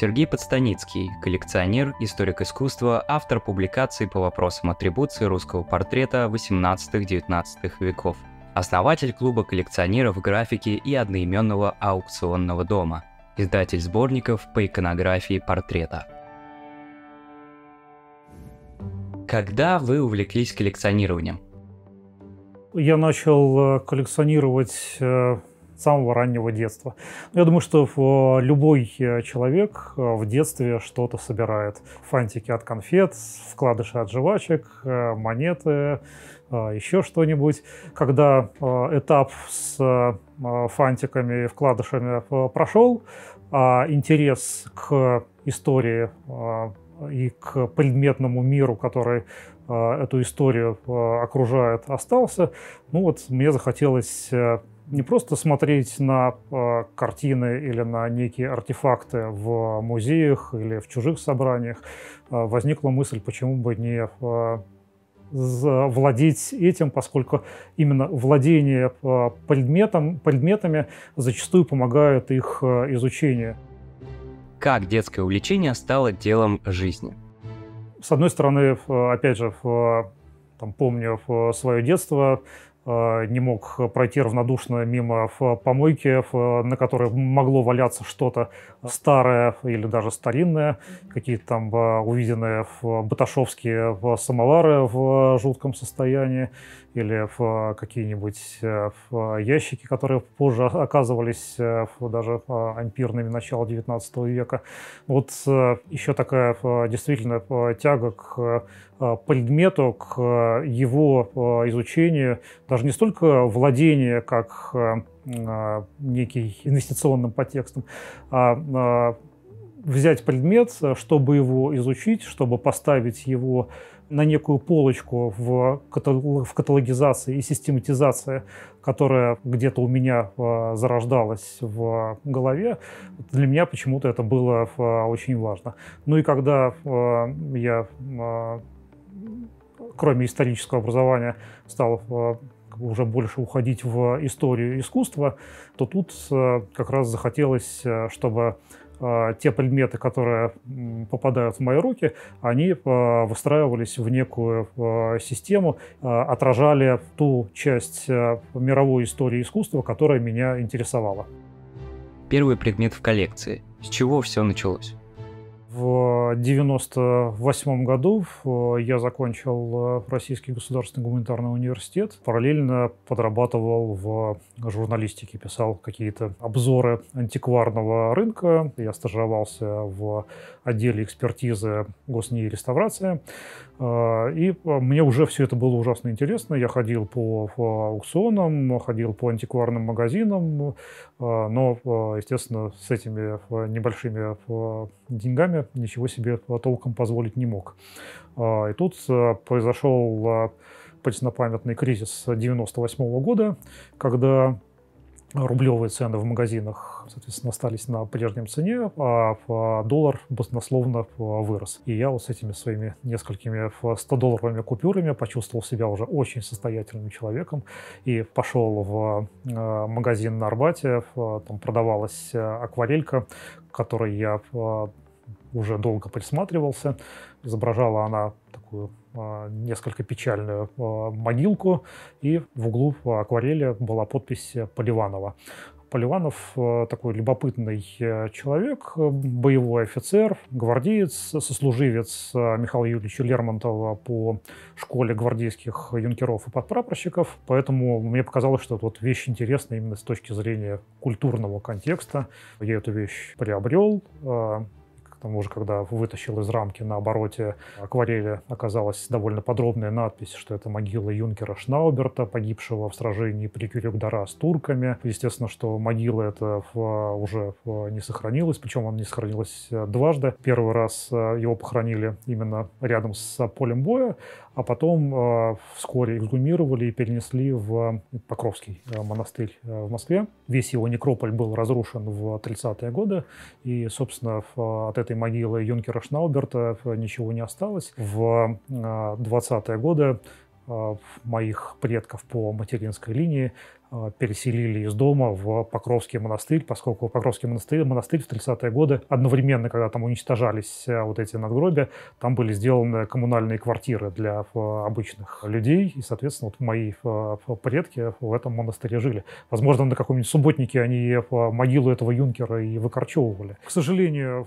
Сергей Подстаницкий, коллекционер, историк искусства, автор публикаций по вопросам атрибуции русского портрета 18-19 веков, основатель клуба коллекционеров графики и одноименного аукционного дома, издатель сборников по иконографии портрета. Когда вы увлеклись коллекционированием? Я начал э, коллекционировать э, самого раннего детства. Ну, я думаю, что э, любой э, человек э, в детстве что-то собирает. Фантики от конфет, вкладыши от жвачек, монеты, еще что-нибудь. Когда этап с фантиками и вкладышами прошел, а интерес к истории и к предметному миру, который эту историю окружает, остался. Ну вот мне захотелось не просто смотреть на э, картины или на некие артефакты в музеях или в чужих собраниях, э, возникла мысль, почему бы не э, владеть этим, поскольку именно владение э, предметом, предметами зачастую помогает их э, изучению. Как детское увлечение стало делом жизни? С одной стороны, э, опять же, там, помню э, свое детство, Э, не мог пройти равнодушно мимо помойки, на которой могло валяться что-то старое или даже старинное, какие-то там э, увиденные в баташовские самовары в жутком состоянии или какие-нибудь э, ящики, которые позже оказывались даже ампирными начала 19 века. Вот еще такая действительно тяга к Э, предмету, к э, его э, изучению, даже не столько владение как некий инвестиционным подтекстом, а взять предмет, чтобы его изучить, чтобы поставить его на некую полочку в, каталог, в каталогизации и систематизации, которая где-то у меня э, зарождалась в голове, для меня почему-то это было э, очень важно. Ну и когда э, я кроме исторического образования, стал э, уже больше уходить в историю искусства, то тут э, как раз захотелось, э, чтобы те предметы, которые попадают в мои руки, они выстраивались в некую систему, отражали ту часть мировой истории искусства, которая меня интересовала. Первый предмет в коллекции. С чего все началось? В 1998 году э, я закончил э, Российский государственный гуманитарный университет. Параллельно подрабатывал в журналистике, писал какие-то обзоры антикварного рынка. Я стажировался в отделе экспертизы госнии реставрации. Э, и мне уже все это было ужасно интересно. Я ходил по аукционам, ходил по антикварным магазинам, но, естественно, с этими небольшими деньгами время ничего себе толком позволить не мог. А, и тут э, произошел э, преснопамятный кризис 98 -го года, когда рублевые цены в магазинах, соответственно, остались на прежнем цене, а, а доллар баснословно э, вырос. И я вот с этими своими несколькими 100-долларовыми купюрами почувствовал себя уже очень состоятельным человеком и пошел в магазин на Арбате, там продавалась акварелька, которой я уже долго присматривался. Изображала она такую а, несколько печальную а, могилку, и в углу акварели была подпись э, Поливанова. Поливанов э, такой любопытный э, человек, боевой офицер, гвардеец, сослуживец Михаила Юрьевича Лермонтова по школе гвардейских юнкеров и подпрапорщиков. Поэтому мне показалось, что эта вот вещь интересна именно с точки зрения культурного контекста. Я эту вещь приобрел, тому же, когда вытащил из рамки на обороте акварели, оказалась довольно подробная надпись, что это могила юнкера Шнауберта, погибшего в сражении при кюрюк с турками. Естественно, что могила эта уже не сохранилась, причем она не сохранилась э, дважды. Первый раз э, его похоронили именно рядом с э, полем боя, а потом э, вскоре эксгумировали и перенесли в Покровский э, монастырь э, в Москве. Весь его некрополь был разрушен в 30-е годы, и, собственно, от этой могилы юнкера Шнауберта ничего не осталось. В 20-е годы моих предков по материнской линии а, переселили из дома в Покровский монастырь, поскольку Покровский монастырь, монастырь в 30-е годы одновременно, когда там уничтожались э, вот эти надгробия, там были сделаны коммунальные квартиры для э, обычных людей, и, соответственно, вот мои э, предки в этом монастыре жили. Возможно, на каком-нибудь субботнике они могилу этого юнкера и выкорчевывали. К сожалению,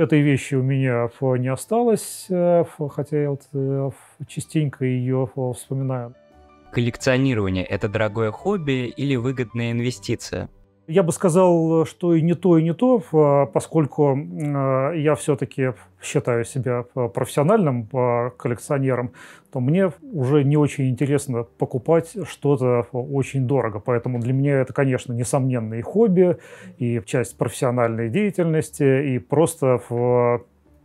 этой вещи у меня не осталось, хотя я вот частенько ее вспоминаю коллекционирование – это дорогое хобби или выгодная инвестиция? Я бы сказал, что и не то, и не то, а поскольку а, я все-таки считаю себя а, профессиональным коллекционером, то мне уже не очень интересно покупать что-то очень дорого. Поэтому для меня это, конечно, несомненно хобби, и часть профессиональной деятельности, и просто в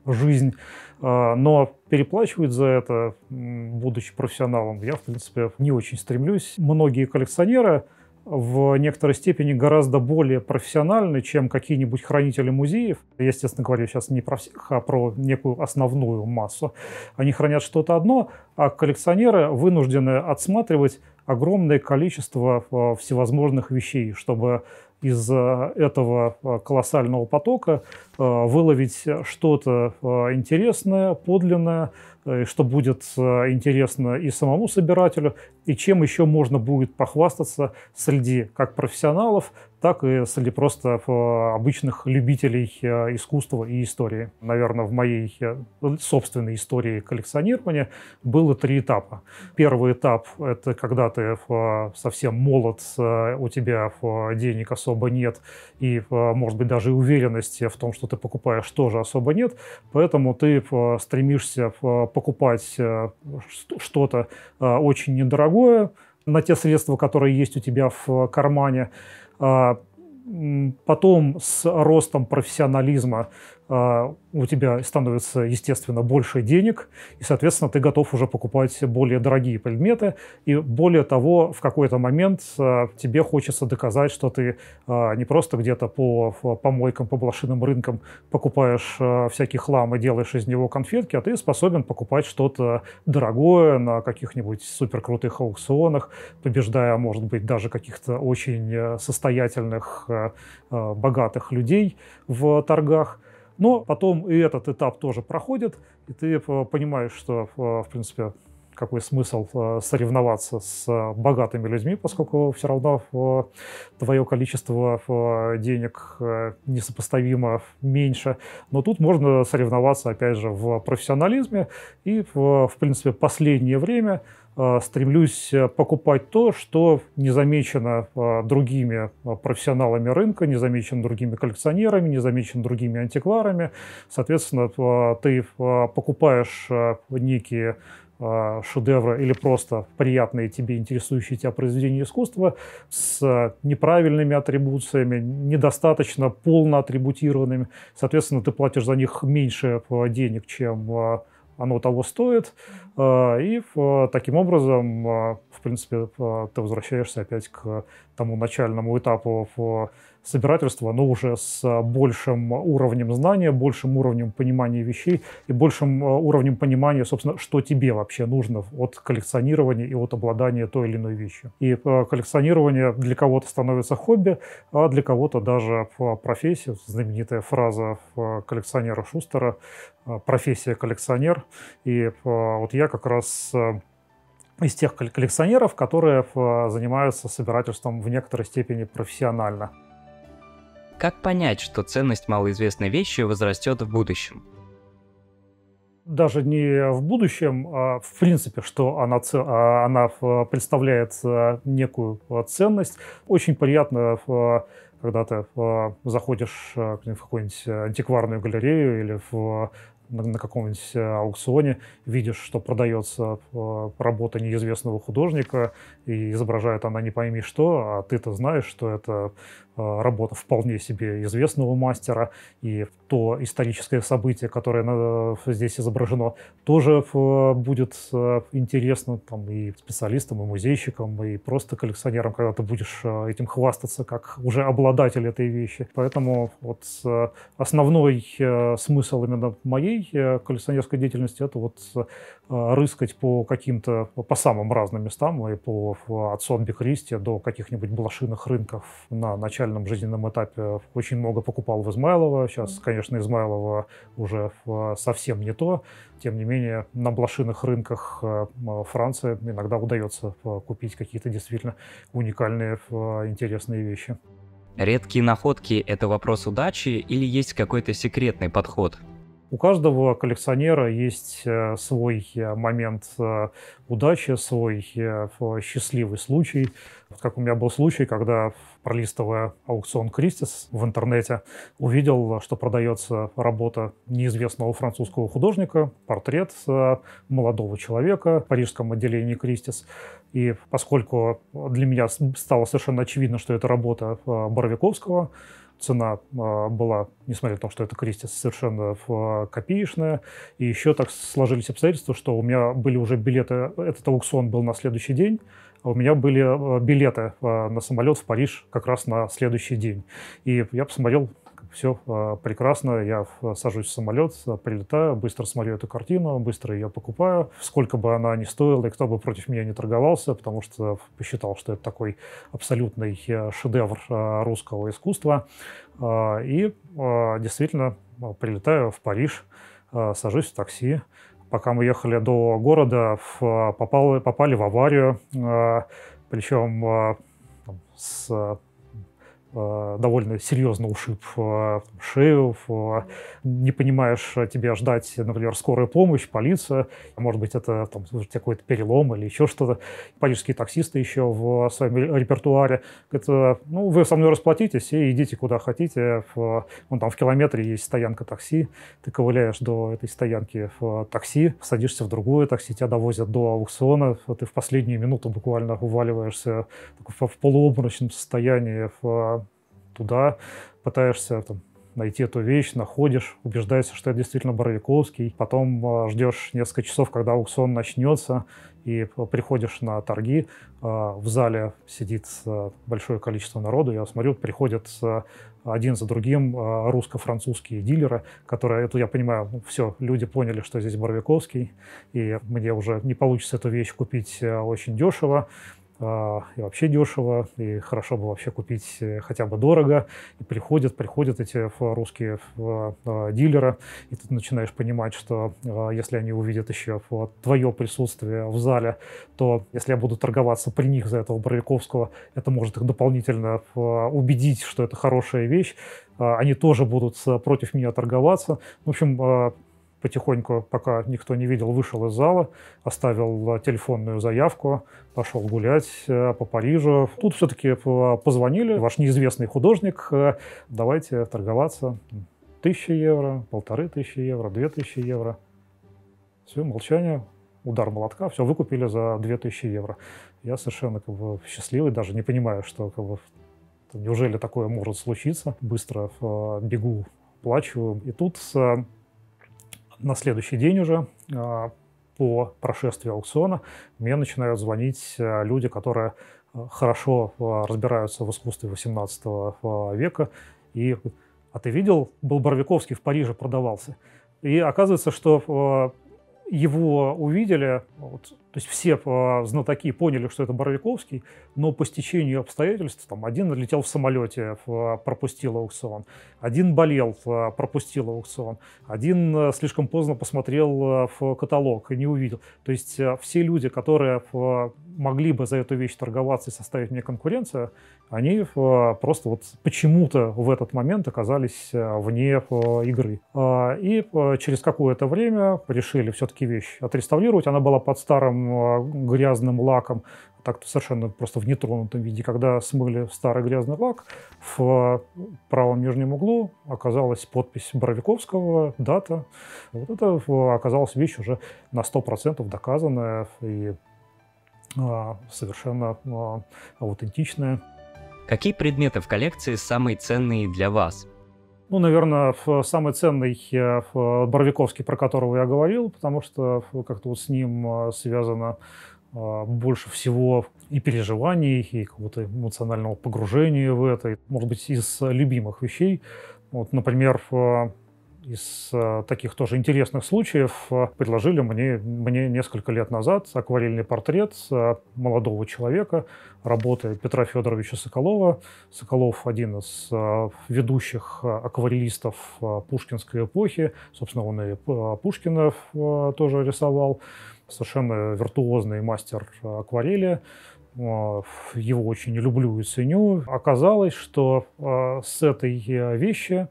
жизнь. Но переплачивают за это, будучи профессионалом. Я, в принципе, не очень стремлюсь. Многие коллекционеры в некоторой степени гораздо более профессиональны, чем какие-нибудь хранители музеев. Я, естественно, говорю сейчас не про всех, а про некую основную массу. Они хранят что-то одно, а коллекционеры вынуждены отсматривать огромное количество э, всевозможных вещей, чтобы из э, этого э, колоссального потока э, выловить что-то интересное, подлинное, что будет интересно и самому собирателю, и чем еще можно будет похвастаться среди как профессионалов, так и среди просто э, обычных любителей э, искусства и истории. Наверное, в моей э, собственной истории коллекционирования было три этапа. Первый этап — это когда ты совсем молод, у тебя денег особо нет, и, может быть, даже уверенности в том, что ты покупаешь, тоже особо нет. Поэтому ты стремишься покупать что-то очень недорогое, на те средства, которые есть у тебя в кармане. А, потом с ростом профессионализма а, у тебя становится, естественно, больше денег, и, соответственно, ты готов уже покупать более дорогие предметы, и более того, в какой-то момент а, тебе хочется доказать, что ты а, не просто где-то по помойкам, по блошиным рынкам покупаешь всякий хлам и делаешь из него конфетки, а ты способен покупать что-то дорогое на каких-нибудь суперкрутых аукционах, побеждая, может быть, даже каких-то очень э, состоятельных, э, э, богатых людей в торгах. Но потом и этот этап тоже проходит, и ты э, понимаешь, что, э, в принципе, какой смысл э, соревноваться с э, богатыми людьми, поскольку все равно э, твое количество денег несопоставимо меньше. Но тут можно соревноваться, опять же, в профессионализме. И, в, принципе, последнее время стремлюсь покупать то, что не замечено другими профессионалами рынка, не замечено другими коллекционерами, не замечено другими антикварами. Соответственно, ты покупаешь некие а, шедевра или просто приятные тебе, интересующие тебя произведения искусства с неправильными атрибуциями, недостаточно полно атрибутированными. Соответственно, ты платишь за них меньше э, денег, чем э, оно того стоит. Э, и таким образом, в принципе, ты возвращаешься опять к тому начальному этапу собирательство, оно уже с э, большим уровнем знания, большим уровнем понимания вещей и большим э, уровнем понимания, собственно, что тебе вообще нужно от коллекционирования и от обладания той или иной вещью. И э, коллекционирование для кого-то становится хобби, а для кого-то даже профессия. Знаменитая фраза коллекционера Шустера «профессия коллекционер». И вот я как раз из тех коллекционеров, которые занимаются собирательством в некоторой степени профессионально. Как понять, что ценность малоизвестной вещи возрастет в будущем? даже не в будущем, а в принципе, что она, а, она представляет а, некую а, ценность. Очень приятно, когда ты заходишь в какую-нибудь антикварную галерею или в на каком-нибудь аукционе, видишь, что продается работа неизвестного художника, и изображает она не пойми что, а ты-то знаешь, что это э, работа вполне себе известного мастера, и то историческое событие, которое э, здесь изображено, тоже э, будет интересно там, и специалистам, и музейщикам, и просто коллекционерам, когда ты будешь этим хвастаться, как уже обладатель этой вещи. Поэтому вот основной смысл именно моей коллекционерской деятельности — это вот рыскать по каким-то, по самым разным местам и по от Сотбик-Ристия до каких-нибудь блошиных рынков на начальном жизненном этапе очень много покупал в Измайлово. Сейчас, конечно, Измайлово уже совсем не то. Тем не менее, на блошиных рынках э, Франции иногда удается э, купить какие-то действительно уникальные, э, интересные вещи. Редкие находки – это вопрос удачи или есть какой-то секретный подход? У каждого коллекционера есть э, свой э, момент э, удачи, свой счастливый случай. как у меня был случай, когда, пролистывая аукцион Кристис в интернете, увидел, что продается работа неизвестного французского художника, портрет молодого человека в парижском отделении Кристис. И поскольку для меня стало совершенно очевидно, что это работа Боровиковского, цена а, была, несмотря на то, что это Кристис, совершенно копеечная. И еще так сложились обстоятельства, что у меня были уже билеты, этот аукцион был на следующий день, а у меня были а, билеты а, на самолет в Париж как раз на следующий день. И я посмотрел, все а, прекрасно, я а, сажусь в самолет, а, прилетаю, быстро смотрю эту картину, быстро ее покупаю, сколько бы она ни стоила, и кто бы против меня не торговался, потому что посчитал, что это такой абсолютный шедевр русского искусства. И действительно прилетаю в Париж, сажусь в такси, пока мы ехали до города, попали, попали в аварию, причем с Э, довольно серьезно ушиб э, шею, не понимаешь, э, тебе ждать, например, скорую помощь, полиция, может быть, это там, какой-то перелом или еще что-то. Парижские таксисты еще в своем репертуаре. Это, ну, вы со мной расплатитесь и идите куда хотите. Вон там в километре есть стоянка такси, ты ковыляешь до этой стоянки в такси, садишься в другое такси, тебя довозят до аукциона, ты в последнюю минуту буквально уваливаешься в полуобморочном состоянии туда, пытаешься там, найти эту вещь, находишь, убеждаешься, что это действительно Боровиковский, потом э, ждешь несколько часов, когда аукцион начнется, и приходишь на торги, э, в зале сидит а, большое количество народу, я смотрю, приходят один за другим э, русско-французские дилеры, которые, это я понимаю, ну, все, люди поняли, что здесь Боровиковский, и мне уже не получится эту вещь купить очень дешево, а, и вообще дешево, и хорошо бы вообще купить э, хотя бы дорого. И приходят, приходят эти русские а, дилеры, и ты начинаешь понимать, что а, если они увидят еще твое присутствие в зале, то если я буду торговаться при них за этого Боровиковского, это может их дополнительно э, убедить, что это хорошая вещь. Они тоже будут э, против меня торговаться. В общем, потихоньку, пока никто не видел, вышел из зала, оставил э, телефонную заявку, пошел гулять э, по Парижу. Тут все-таки позвонили, ваш неизвестный художник, э, давайте торговаться. Тысяча евро, полторы тысячи евро, две тысячи евро. Все, молчание, удар молотка, все, выкупили за две тысячи евро. Я совершенно как бы, счастливый, даже не понимаю, что как бы, неужели такое может случиться. Быстро э, бегу, плачу. И тут э, на следующий день уже а, по прошествии аукциона мне начинают звонить э, люди, которые э, хорошо э, разбираются в искусстве 18 века. И а ты видел, был Барвиковский в Париже продавался. И оказывается, что его увидели вот, то есть все э, знатоки поняли, что это Боровиковский, но по стечению обстоятельств там, один летел в самолете, э, пропустил аукцион, один болел, э, пропустил аукцион, один слишком поздно посмотрел в каталог и не увидел. То есть все люди, которые могли бы за эту вещь торговаться и составить мне конкуренцию, они просто вот почему-то в этот момент оказались вне игры. И через какое-то время решили все-таки вещь отреставрировать. Она была под старым старым а, грязным лаком, так-то совершенно просто в нетронутом виде, когда смыли старый грязный лак, в правом нижнем углу оказалась подпись Боровиковского, дата. Вот это оказалась вещь уже на 100% доказанная и а, совершенно а, аутентичная. Какие предметы в коллекции самые ценные для вас? Ну, наверное, самый ценный э, Боровиковский, про которого я говорил, потому что как-то вот с ним э, связано э, больше всего и переживаний, и какого-то эмоционального погружения в это. Может быть, из любимых вещей. Вот, например, из э, таких тоже интересных случаев э, предложили мне, мне несколько лет назад акварельный портрет э, молодого человека, работы Петра Федоровича Соколова. Соколов один из ведущих акварелистов пушкинской эпохи. Собственно, он и Пушкина тоже рисовал. Совершенно виртуозный мастер акварели его очень люблю и ценю. Оказалось, что с этой вещи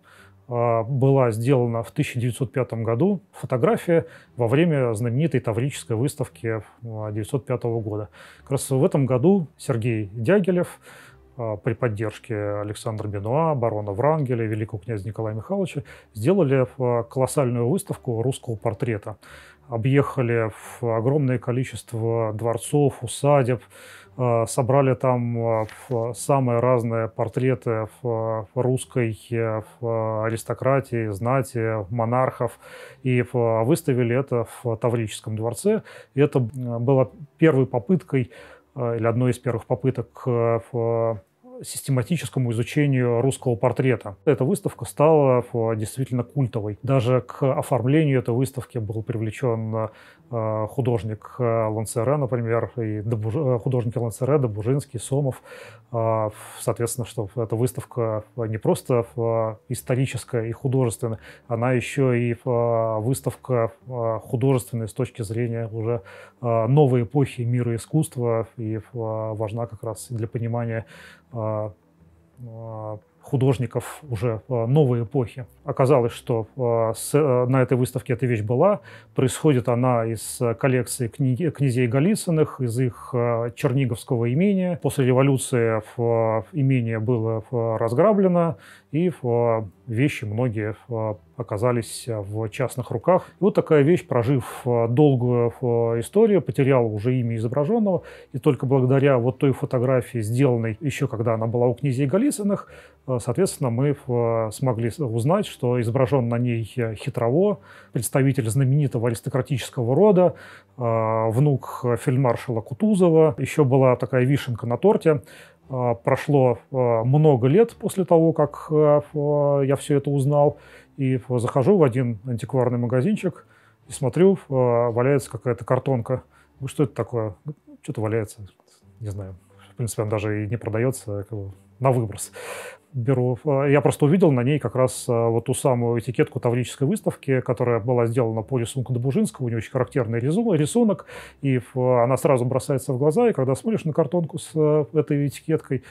а, была сделана в 1905 году фотография во время знаменитой Таврической выставки 1905 а, года. Как раз в этом году Сергей Дягилев а, при поддержке Александра Бенуа, барона Врангеля, великого князя Николая Михайловича, сделали колоссальную выставку русского портрета. Объехали в огромное количество дворцов, усадеб, Э, собрали там э, самые разные портреты в русской э, аристократии, знати, монархов, и выставили это в Таврическом дворце. И это была первой попыткой, или одной из первых попыток к систематическому изучению русского портрета. Эта выставка стала действительно культовой. Даже к оформлению этой выставки был привлечен Э, художник э, Лансере, например, и э, художники Лансере, Добужинский, Сомов. Соответственно, что эта выставка не просто историческая и художественная, она еще и выставка художественная с точки зрения уже новой эпохи мира искусства и важна как раз для понимания художников уже э, новой эпохи. Оказалось, что э, э, на этой выставке эта вещь была. Происходит она из коллекции князей Голицыных, из их черниговского имения. После революции имение было разграблено, и вещи многие а, оказались а, в частных руках. И вот такая вещь, прожив а, долгую историю, потеряла уже имя изображенного, и только благодаря вот той фотографии, сделанной еще когда она была у князей Голицыных, соответственно, мы смогли узнать, что изображен на ней Хитрово, представитель знаменитого аристократического рода, внук фельдмаршала Кутузова. Еще была такая вишенка на торте, а, прошло а, много лет после того, как а, я все это узнал, и захожу в один антикварный магазинчик и смотрю, валяется какая-то картонка. Ну, что это такое? Что-то валяется, не знаю. В принципе, он даже и не продается на выброс беру. Э, я просто увидел на ней как раз э, вот ту самую этикетку таврической выставки, которая была сделана по рисунку Добужинского. У нее очень характерный рисунок, и она сразу бросается в глаза. И когда смотришь на картонку с э, этой этикеткой,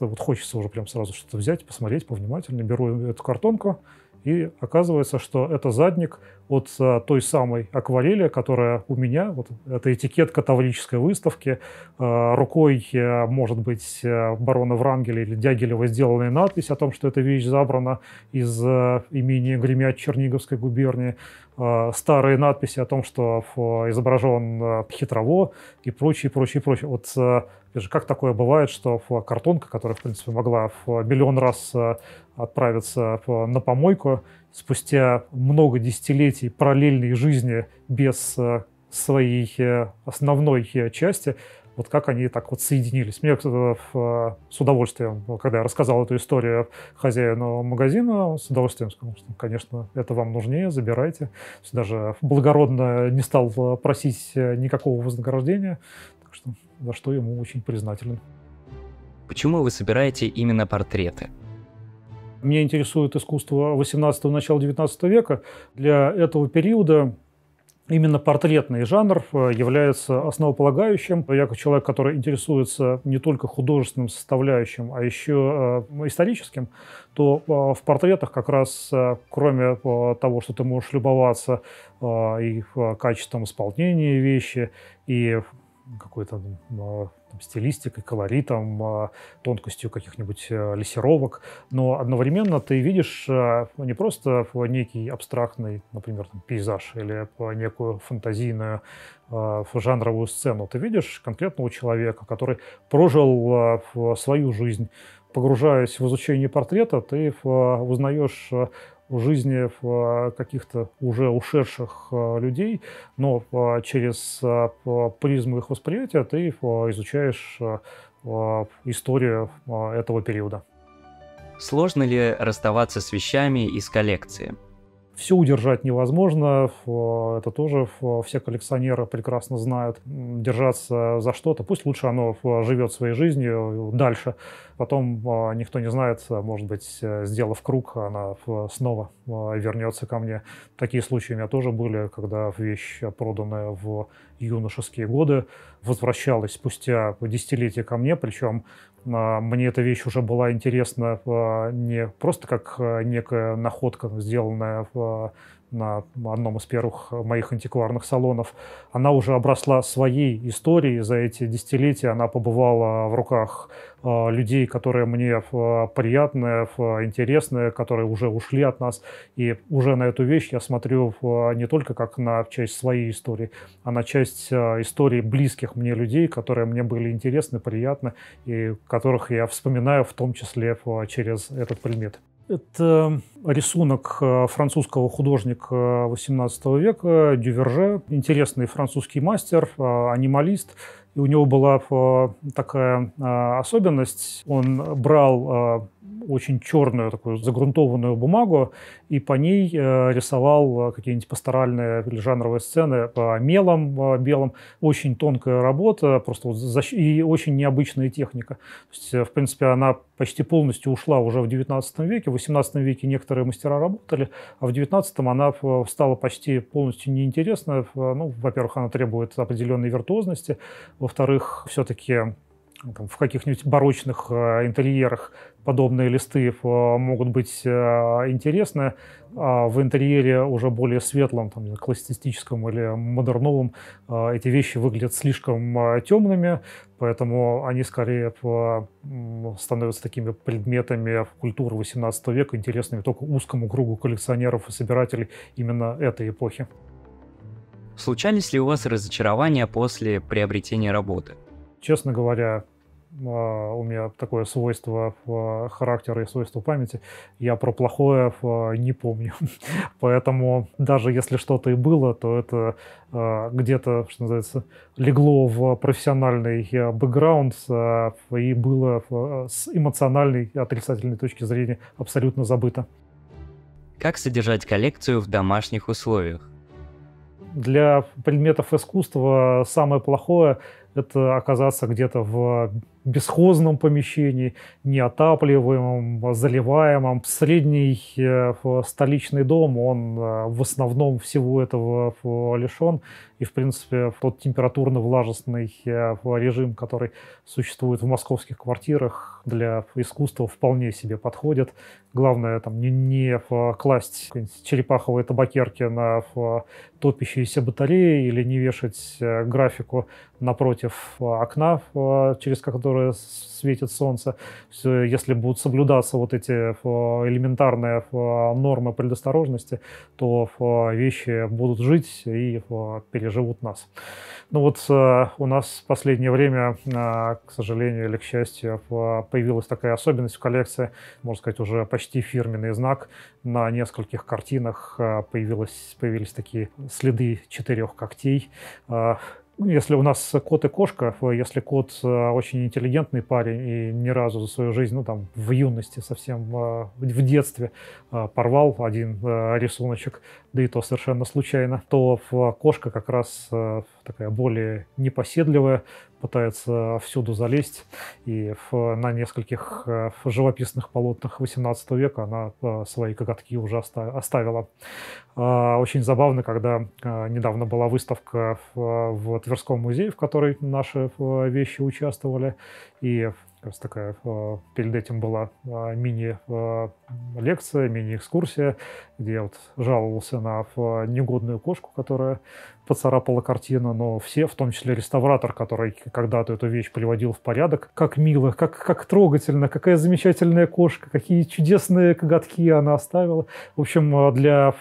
вот хочется уже прям сразу что-то взять, посмотреть повнимательнее. Беру эту картонку, и оказывается, что это задник от а, той самой акварели, которая у меня, вот эта этикетка таврической выставки, а, рукой, а, может быть, а, барона Врангеля или Дягилева сделанная надпись о том, что эта вещь забрана из а, имени Гремят Черниговской губернии, старые надписи о том, что изображен хитрово и прочее, прочее, прочее. Вот же, как такое бывает, что картонка, которая, в принципе, могла в миллион раз э, отправиться на помойку, спустя много десятилетий параллельной жизни без э, своей э, основной части, вот как они так вот соединились. Мне с удовольствием, когда я рассказал эту историю хозяину магазина, с удовольствием сказал, что, конечно, это вам нужнее, забирайте. Даже благородно не стал просить никакого вознаграждения. Так что за что ему очень признателен. Почему вы собираете именно портреты? Меня интересует искусство 18-го, начала 19 века. Для этого периода именно портретный жанр э, является основополагающим. Я как человек, который интересуется не только художественным составляющим, а еще э, историческим, то э, в портретах как раз, кроме того, что ты можешь любоваться и качеством исполнения вещи, и какой-то а, там, стилистикой, колоритом, а, тонкостью каких-нибудь э, лессировок, но одновременно ты видишь э, не просто некий абстрактный, например, там, пейзаж или некую фантазийную э, жанровую сцену, ты видишь конкретного человека, который прожил свою жизнь, погружаясь в изучение портрета, ты узнаешь жизни э, каких-то уже ушедших э, людей, но э, через призму их восприятия ты изучаешь историю этого периода. Сложно ли расставаться с вещами из коллекции? Все удержать невозможно, это тоже все коллекционеры прекрасно знают. Держаться за что-то, пусть лучше оно живет своей жизнью э, дальше. Потом а, никто не знает, а, может быть, э, сделав круг, она снова а, вернется ко мне. Такие случаи у меня тоже были, когда вещь, э, проданная в юношеские годы, возвращалась спустя десятилетия ко мне, причем а, мне эта вещь уже была интересна а, не просто как а, некая находка, сделанная на одном из первых э, моих антикварных салонов, она уже обросла своей историей. За эти десятилетия она побывала в руках э, людей, которые мне э, приятные, интересные, которые уже ушли от нас. И уже на эту вещь я смотрю не только как на часть своей истории, а на часть истории близких мне людей, которые мне были интересны, приятны, и которых я вспоминаю в том числе через этот предмет. Это рисунок э, французского художника XVIII века Дюверже, интересный французский мастер, э, анималист. И у него была э, такая особенность, он брал очень черную такую загрунтованную бумагу и по ней э, рисовал э, какие-нибудь пасторальные или жанровые сцены по мелом э, белым. Очень тонкая работа, просто и очень необычная техника. То есть, в принципе, она почти полностью ушла уже в XIX веке. В XVIII веке некоторые мастера работали, а в XIX она стала почти полностью неинтересна. Ну, во-первых, она требует определенной виртуозности. Во-вторых, все-таки там, в каких-нибудь барочных э, интерьерах подобные листы э, могут быть э, интересны. А в интерьере уже более светлом, там, классицистическом или модерновом эти вещи выглядят слишком темными, поэтому они скорее становятся такими предметами культуры XVIII века, интересными только узкому кругу коллекционеров и собирателей именно этой эпохи. Случались ли у вас разочарования после приобретения работы? Честно говоря, а, у меня такое свойство а, характера и свойство памяти, я про плохое а, не помню. Поэтому даже если что-то и было, то это где-то, что называется, легло в профессиональный бэкграунд и было с эмоциональной и отрицательной точки зрения абсолютно забыто. Как содержать коллекцию в домашних условиях? Для предметов искусства самое плохое это оказаться где-то в бесхозном помещении, неотапливаемом, заливаемом. Средний э, столичный дом, он э, в основном всего этого э, лишен. И, в принципе, тот температурно-влажностный режим, который существует в московских квартирах, для искусства вполне себе подходит. Главное, там, не, не класть черепаховые табакерки на топящиеся батареи или не вешать графику напротив окна, через которое которые светит солнце, если будут соблюдаться вот эти элементарные нормы предосторожности, то вещи будут жить и переживут нас. Ну вот э, у нас в последнее время, э, к сожалению или к счастью, появилась такая особенность в коллекции, можно сказать, уже почти фирменный знак. На нескольких картинах э, появилось, появились такие следы четырех когтей. Ну, если у нас кот и кошка, если кот э, очень интеллигентный парень и ни разу за свою жизнь, ну там в юности совсем, э, в детстве э, порвал один рисуночек, да и то совершенно случайно, то кошка как раз такая более непоседливая, пытается всюду залезть. И в, на нескольких э, живописных полотнах XVIII века она э, свои коготки уже оставила. А, очень забавно, когда э, недавно была выставка в, в Тверском музее, в которой наши вещи участвовали, и как раз такая э, перед этим была э, мини-лекция, э, мини-экскурсия, где я вот жаловался на негодную кошку, которая поцарапала картину, но все, в том числе реставратор, который когда-то эту вещь приводил в порядок. Как мило, как, как трогательно, какая замечательная кошка, какие чудесные коготки она оставила. В общем, для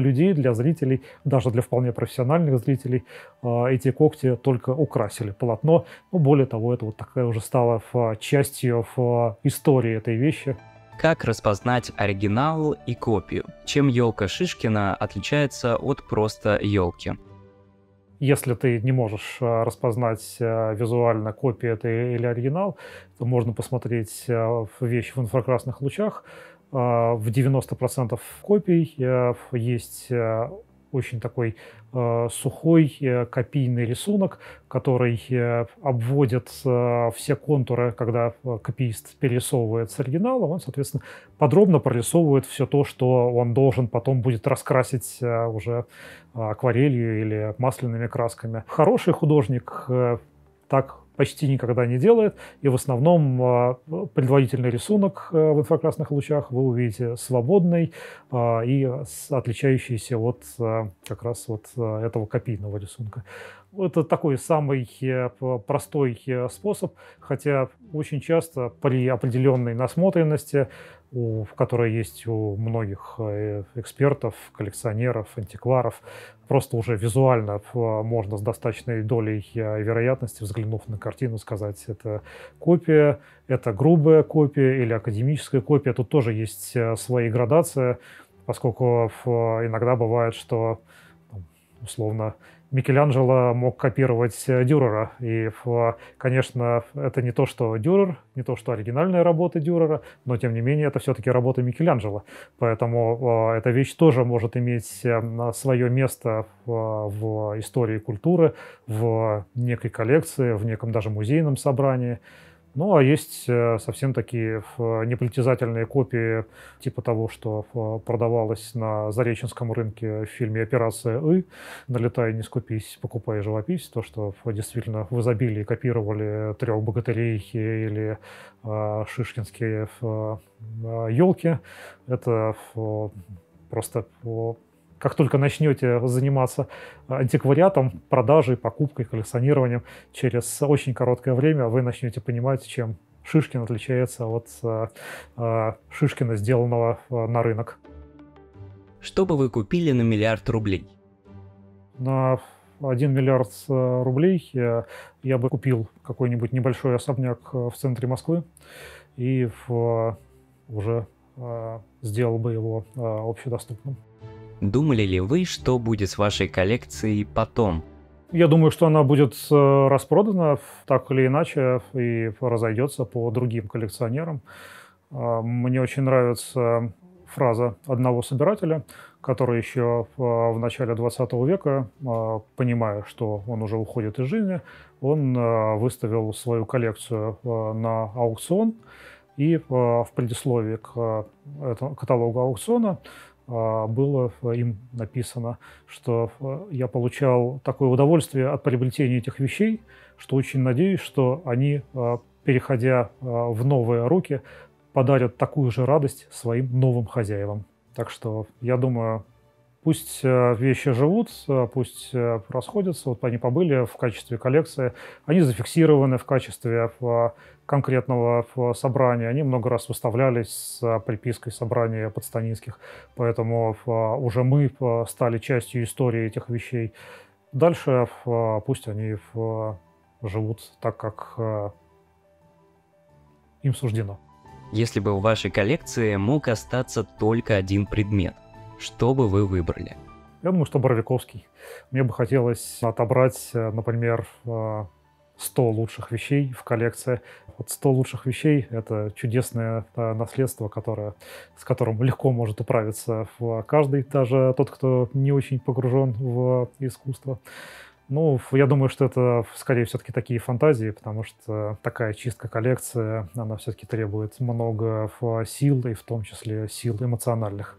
людей, для зрителей, даже для вполне профессиональных зрителей а, эти когти только украсили полотно. Но ну, более того, это вот такая уже стала частью в истории этой вещи. Как распознать оригинал и копию? Чем елка Шишкина отличается от просто елки? Если ты не можешь а, распознать а, визуально копию это или оригинал, то можно посмотреть вещь в инфракрасных лучах. А, в 90% копий э, есть э, очень такой э, сухой э, копийный рисунок, который обводит все контуры, когда э, копиист перерисовывает с оригинала, он, соответственно, подробно прорисовывает все то, что он должен потом будет раскрасить уже акварелью или масляными красками. Хороший художник так почти никогда не делает, и в основном а, предварительный рисунок а, в инфракрасных лучах вы увидите свободный а, и отличающийся от как раз вот этого копийного рисунка. Это такой самый простой способ, хотя очень часто при определенной насмотренности у, которая есть у многих э, экспертов, коллекционеров, антикваров. Просто уже визуально э, можно с достаточной долей э, вероятности, взглянув на картину, сказать, это копия, это грубая копия или академическая копия. Тут тоже есть свои градации, поскольку иногда бывает, что ну, условно Микеланджело мог копировать э, Дюрера. И, конечно, это не то, что Дюрер, не то, что оригинальная работа Дюрера, но, тем не менее, это все-таки работа Микеланджело. Поэтому э, эта вещь тоже может иметь э, свое место в истории культуры, в некой коллекции, в неком даже музейном собрании. Ну, а есть э, совсем такие э, неполитизательные копии, типа того, что э, продавалось на Зареченском рынке в фильме «Операция И», «Налетай, не скупись, покупай живопись», то, что действительно в изобилии копировали «Трех богатырей» или «Шишкинские елки». Это просто как только начнете заниматься э, антиквариатом, продажей, покупкой, коллекционированием, через очень короткое время вы начнете понимать, чем Шишкин отличается от э, э, Шишкина, сделанного на рынок. Что бы вы купили на миллиард рублей? На 1 миллиард рублей я бы купил какой-нибудь небольшой особняк в центре Москвы и в, уже сделал бы его общедоступным. Думали ли вы, что будет с вашей коллекцией потом? Я думаю, что она будет э, распродана так или иначе и разойдется по другим коллекционерам. Э, мне очень нравится фраза одного собирателя, который еще в начале 20 века, э, понимая, что он уже уходит из жизни, он выставил свою коллекцию на аукцион. И в предисловии к каталогу аукциона а, было им написано, что я получал такое удовольствие от приобретения этих вещей, что очень надеюсь, что они, а, переходя а, в новые руки, подарят такую же радость своим новым хозяевам. Так что я думаю, пусть э, вещи живут, э, пусть э, расходятся, вот они побыли в качестве коллекции, они зафиксированы в качестве конкретного собрания. Они много раз выставлялись с а, припиской собрания подстанинских, поэтому уже мы стали частью истории этих вещей. Дальше пусть они живут так, как э, им суждено. Если бы в вашей коллекции мог остаться только один предмет, что бы вы выбрали? Я думаю, что Боровиковский. Мне бы хотелось отобрать, э, например, 100 лучших вещей в коллекции. Вот 100 лучших вещей — это чудесное а, наследство, которое, с которым легко может управиться каждый, даже тот, кто не очень погружен в искусство. Ну, я думаю, что это скорее все-таки такие фантазии, потому что такая чистка коллекции, она все-таки требует много сил, и в том числе сил эмоциональных.